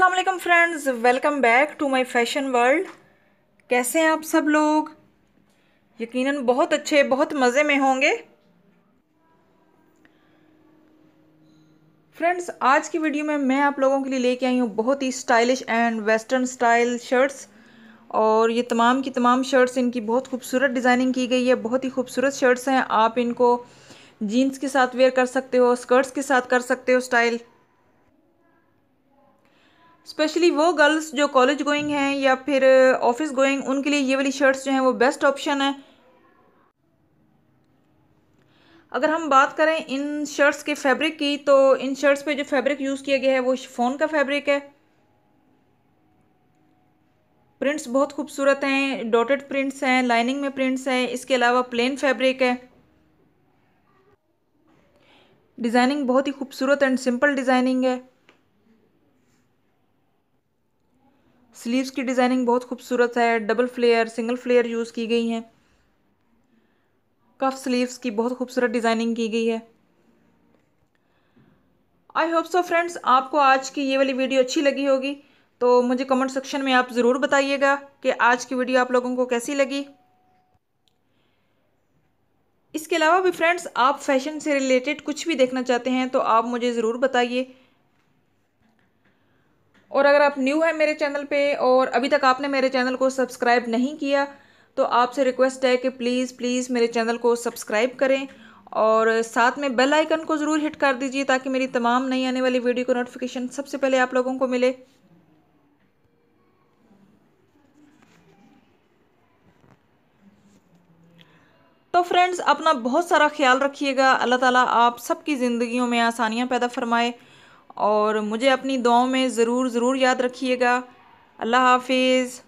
Aslam friends welcome back to my fashion world कैसे हैं आप सब लोग यकीनन बहुत अच्छे बहुत मज़े में होंगे फ्रेंड्स आज की वीडियो में मैं आप लोगों के लिए लेके आई हूँ बहुत ही stylish and western style shirts और ये तमाम की तमाम शर्ट्स इनकी बहुत खूबसूरत डिज़ाइनिंग की गई है बहुत ही खूबसूरत शर्ट्स हैं आप इनको जीन्स के साथ वेयर कर सकते हो स्कर्ट्स के साथ कर सकते हो स्टाइल स्पेशली वो गर्ल्स जो कॉलेज गोइंग हैं या फिर ऑफिस uh, गोइंग उनके लिए ये वाली शर्ट्स जो हैं वो बेस्ट ऑप्शन है अगर हम बात करें इन शर्ट्स के फैब्रिक की तो इन शर्ट्स पे जो फैब्रिक यूज़ किया गया है वो फ़ोन का फैब्रिक है प्रिंट्स बहुत खूबसूरत हैं डॉटेड प्रिंट्स हैं लाइनिंग में प्रिंट्स हैं इसके अलावा प्लेन फैब्रिक है डिज़ाइनिंग बहुत ही खूबसूरत एंड सिंपल डिज़ाइनिंग है स्लीव्स की डिज़ाइनिंग बहुत खूबसूरत है double flare single flare use की गई हैं कफ स्लीव्स की बहुत खूबसूरत डिज़ाइनिंग की गई है आई होप सो फ्रेंड्स आपको आज की ये वाली वीडियो अच्छी लगी होगी तो मुझे कमेंट सेक्शन में आप ज़रूर बताइएगा कि आज की वीडियो आप लोगों को कैसी लगी इसके अलावा भी फ्रेंड्स आप फैशन से रिलेटेड कुछ भी देखना चाहते हैं तो आप मुझे ज़रूर बताइए और अगर आप न्यू हैं मेरे चैनल पे और अभी तक आपने मेरे चैनल को सब्सक्राइब नहीं किया तो आपसे रिक्वेस्ट है कि प्लीज़ प्लीज़ मेरे चैनल को सब्सक्राइब करें और साथ में बेल आइकन को ज़रूर हिट कर दीजिए ताकि मेरी तमाम नई आने वाली वीडियो को नोटिफिकेशन सबसे पहले आप लोगों को मिले तो फ्रेंड्स अपना बहुत सारा ख्याल रखिएगा अल्लाह ताला आप सबकी ज़िंदगियों में आसानियाँ पैदा फरमाए और मुझे अपनी दुआओं में ज़रूर ज़रूर याद रखिएगा अल्लाह हाफिज़